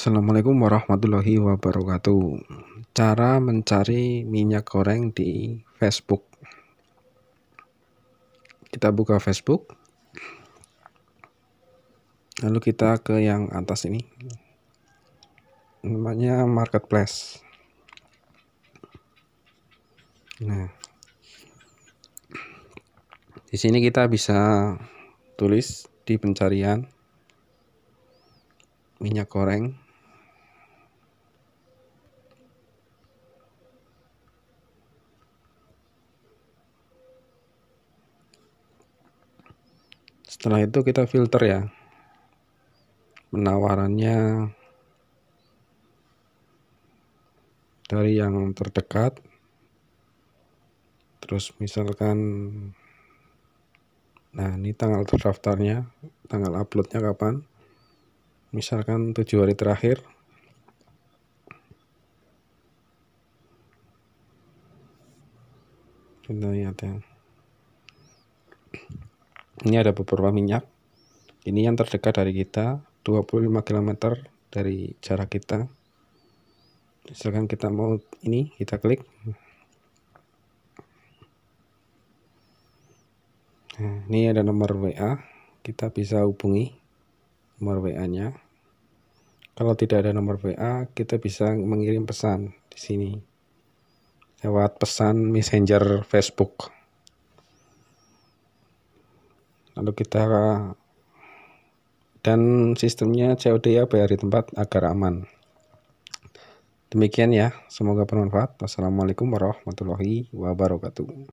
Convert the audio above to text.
Assalamualaikum warahmatullahi wabarakatuh. Cara mencari minyak goreng di Facebook. Kita buka Facebook. Lalu kita ke yang atas ini. Namanya marketplace. Nah. Di sini kita bisa tulis di pencarian minyak goreng setelah itu kita filter ya penawarannya dari yang terdekat terus misalkan nah ini tanggal terdaftarnya tanggal uploadnya kapan misalkan tujuh hari terakhir kita lihat ya ini ada beberapa minyak ini yang terdekat dari kita 25 km dari jarak kita misalkan kita mau ini kita klik nah, ini ada nomor WA kita bisa hubungi nomor WA nya kalau tidak ada nomor WA kita bisa mengirim pesan di sini lewat pesan messenger Facebook lalu kita dan sistemnya COD ya bayar di tempat agar aman demikian ya semoga bermanfaat wassalamualaikum warahmatullahi wabarakatuh